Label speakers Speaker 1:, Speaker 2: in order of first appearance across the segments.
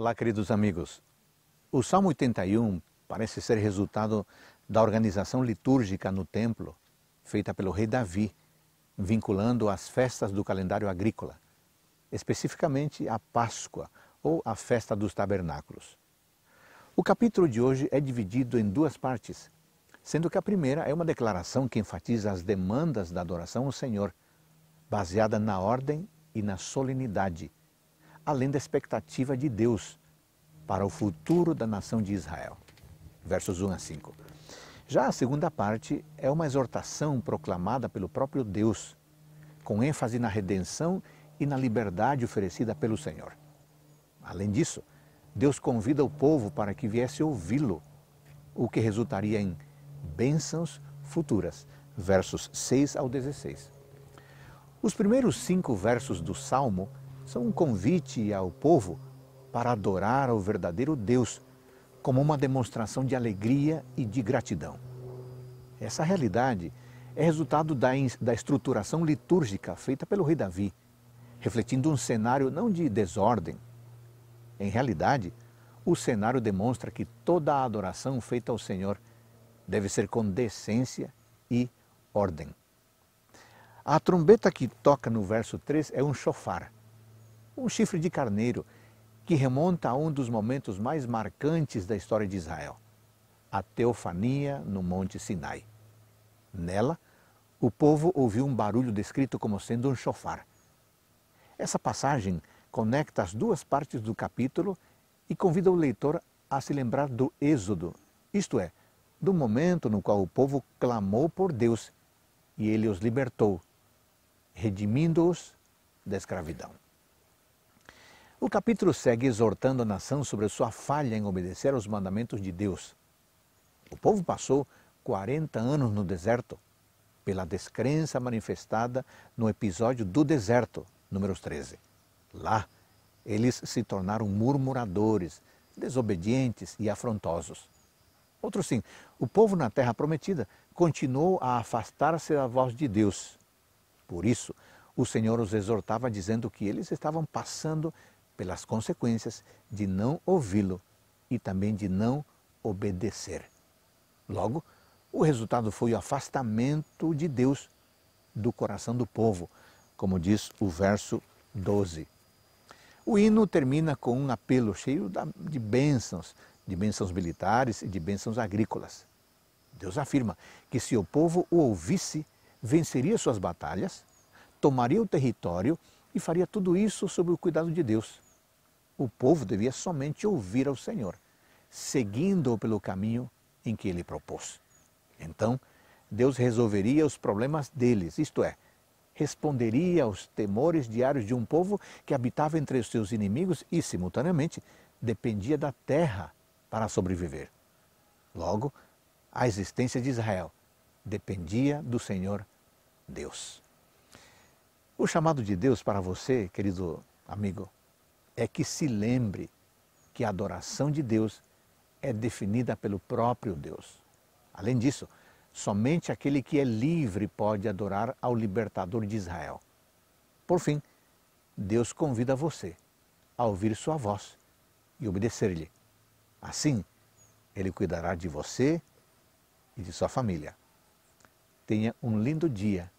Speaker 1: Olá, queridos amigos. O Salmo 81 parece ser resultado da organização litúrgica no templo feita pelo rei Davi, vinculando as festas do calendário agrícola, especificamente a Páscoa ou a festa dos tabernáculos. O capítulo de hoje é dividido em duas partes, sendo que a primeira é uma declaração que enfatiza as demandas da adoração ao Senhor, baseada na ordem e na solenidade, além da expectativa de Deus para o futuro da nação de Israel. Versos 1 a 5. Já a segunda parte é uma exortação proclamada pelo próprio Deus, com ênfase na redenção e na liberdade oferecida pelo Senhor. Além disso, Deus convida o povo para que viesse ouvi-lo, o que resultaria em bênçãos futuras. Versos 6 ao 16. Os primeiros cinco versos do Salmo são um convite ao povo para adorar ao verdadeiro Deus como uma demonstração de alegria e de gratidão. Essa realidade é resultado da, da estruturação litúrgica feita pelo rei Davi, refletindo um cenário não de desordem. Em realidade, o cenário demonstra que toda a adoração feita ao Senhor deve ser com decência e ordem. A trombeta que toca no verso 3 é um chofar, um chifre de carneiro que remonta a um dos momentos mais marcantes da história de Israel, a teofania no Monte Sinai. Nela, o povo ouviu um barulho descrito como sendo um chofar. Essa passagem conecta as duas partes do capítulo e convida o leitor a se lembrar do Êxodo, isto é, do momento no qual o povo clamou por Deus e ele os libertou, redimindo-os da escravidão. O capítulo segue exortando a nação sobre sua falha em obedecer aos mandamentos de Deus. O povo passou 40 anos no deserto pela descrença manifestada no episódio do deserto, números 13. Lá, eles se tornaram murmuradores, desobedientes e afrontosos. Outro sim, o povo na terra prometida continuou a afastar-se da voz de Deus. Por isso, o Senhor os exortava dizendo que eles estavam passando pelas consequências de não ouvi-lo e também de não obedecer. Logo, o resultado foi o afastamento de Deus do coração do povo, como diz o verso 12. O hino termina com um apelo cheio de bênçãos, de bênçãos militares e de bênçãos agrícolas. Deus afirma que se o povo o ouvisse, venceria suas batalhas, tomaria o território e faria tudo isso sob o cuidado de Deus. O povo devia somente ouvir ao Senhor, seguindo-o pelo caminho em que ele propôs. Então, Deus resolveria os problemas deles, isto é, responderia aos temores diários de um povo que habitava entre os seus inimigos e, simultaneamente, dependia da terra para sobreviver. Logo, a existência de Israel dependia do Senhor Deus. O chamado de Deus para você, querido amigo, é que se lembre que a adoração de Deus é definida pelo próprio Deus. Além disso, somente aquele que é livre pode adorar ao libertador de Israel. Por fim, Deus convida você a ouvir sua voz e obedecer-lhe. Assim, ele cuidará de você e de sua família. Tenha um lindo dia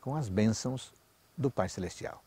Speaker 1: com as bênçãos do Pai Celestial.